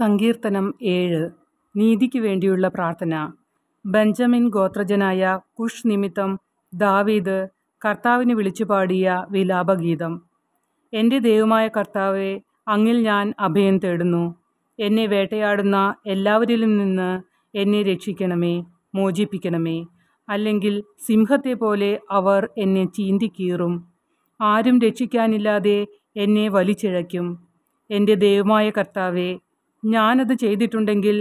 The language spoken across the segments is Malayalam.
സങ്കീർത്തനം ഏഴ് നീതിക്ക് വേണ്ടിയുള്ള പ്രാർത്ഥന ബെഞ്ചമിൻ ഗോത്രജനായ കുഷ് നിമിത്തം ദാവീദ് കർത്താവിന് വിളിച്ചു പാടിയ വിലാപഗീതം എൻ്റെ ദൈവമായ കർത്താവെ അങ്ങിൽ ഞാൻ അഭയം തേടുന്നു എന്നെ വേട്ടയാടുന്ന എല്ലാവരിലും നിന്ന് എന്നെ രക്ഷിക്കണമേ മോചിപ്പിക്കണമേ അല്ലെങ്കിൽ സിംഹത്തെ പോലെ അവർ എന്നെ ചീന്തിക്കീറും ആരും രക്ഷിക്കാനില്ലാതെ എന്നെ വലിച്ചിഴയ്ക്കും എൻ്റെ ദൈവമായ കർത്താവെ ഞാനത് ചെയ്തിട്ടുണ്ടെങ്കിൽ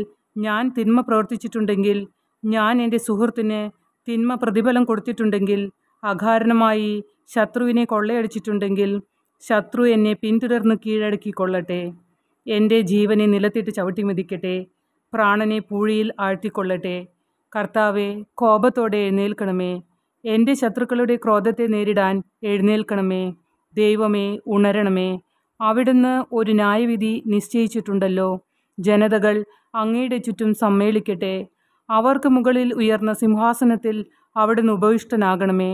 ഞാൻ തിന്മ പ്രവർത്തിച്ചിട്ടുണ്ടെങ്കിൽ ഞാൻ എൻ്റെ സുഹൃത്തിന് തിന്മ പ്രതിഫലം കൊടുത്തിട്ടുണ്ടെങ്കിൽ അകാരണമായി ശത്രുവിനെ കൊള്ളയടിച്ചിട്ടുണ്ടെങ്കിൽ ശത്രു എന്നെ പിന്തുടർന്ന് കീഴടക്കി കൊള്ളട്ടെ എൻ്റെ ജീവനെ നിലത്തിട്ട് ചവിട്ടി മെതിക്കട്ടെ പ്രാണനെ പൂഴിയിൽ ആഴ്ത്തിക്കൊള്ളട്ടെ കർത്താവെ കോപത്തോടെ എഴുന്നേൽക്കണമേ എൻ്റെ ശത്രുക്കളുടെ ക്രോധത്തെ നേരിടാൻ എഴുന്നേൽക്കണമേ ദൈവമേ ഉണരണമേ അവിടുന്ന് ഒരു ന്യായവിധി നിശ്ചയിച്ചിട്ടുണ്ടല്ലോ ജനതകൾ അങ്ങയുടെ ചുറ്റും സമ്മേളിക്കട്ടെ അവർക്ക് മുകളിൽ ഉയർന്ന സിംഹാസനത്തിൽ അവിടുന്ന് ഉപവിഷ്ടനാകണമേ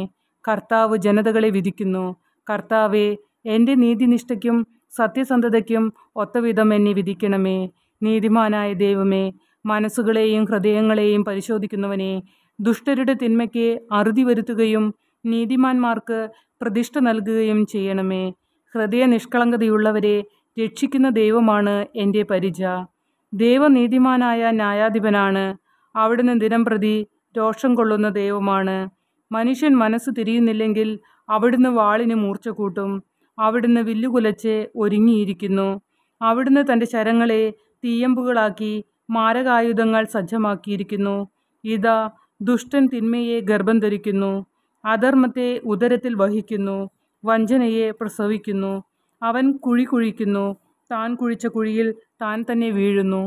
കർത്താവ് ജനതകളെ വിധിക്കുന്നു കർത്താവെ എൻ്റെ നീതിനിഷ്ഠയ്ക്കും സത്യസന്ധതയ്ക്കും ഒത്തവിധം എന്നെ വിധിക്കണമേ നീതിമാനായ ദൈവമേ മനസ്സുകളെയും ഹൃദയങ്ങളെയും പരിശോധിക്കുന്നവനെ ദുഷ്ടരുടെ തിന്മയ്ക്ക് അറുതി വരുത്തുകയും നീതിമാന്മാർക്ക് പ്രതിഷ്ഠ നൽകുകയും ചെയ്യണമേ ഹൃദയ നിഷ്കളങ്കതയുള്ളവരെ രക്ഷിക്കുന്ന ദൈവമാണ് എൻ്റെ പരിച ദൈവനീതിമാനായ ന്യായാധിപനാണ് അവിടുന്ന് ദിനം പ്രതി രോഷം കൊള്ളുന്ന ദൈവമാണ് മനുഷ്യൻ മനസ്സ് തിരിയുന്നില്ലെങ്കിൽ അവിടുന്ന് വാളിന് മൂർച്ച കൂട്ടും അവിടുന്ന് വില്ലുകുലച്ച് ഒരുങ്ങിയിരിക്കുന്നു അവിടുന്ന് തൻ്റെ ശരങ്ങളെ തീയമ്പുകളാക്കി മാരകായുധങ്ങൾ സജ്ജമാക്കിയിരിക്കുന്നു ഇതാ ദുഷ്ടൻ തിന്മയെ ഗർഭം ധരിക്കുന്നു അധർമ്മത്തെ ഉദരത്തിൽ വഹിക്കുന്നു വഞ്ചനയെ പ്രസവിക്കുന്നു അവൻ കുഴി കുഴിക്കുന്നു താൻ കുഴിച്ച കുഴിയിൽ താൻ തന്നെ വീഴുന്നു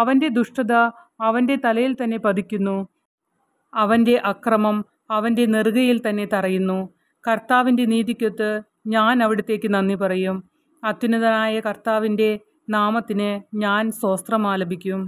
അവൻ്റെ ദുഷ്ടത അവൻ്റെ തലയിൽ തന്നെ പതിക്കുന്നു അവൻ്റെ അക്രമം അവൻ്റെ നെറുകയിൽ തന്നെ തറയുന്നു കർത്താവിൻ്റെ നീതിക്കൊത്ത് ഞാൻ അവിടത്തേക്ക് നന്ദി പറയും അത്യുന്നതനായ കർത്താവിൻ്റെ നാമത്തിന് ഞാൻ സ്വസ്ത്രമാലപിക്കും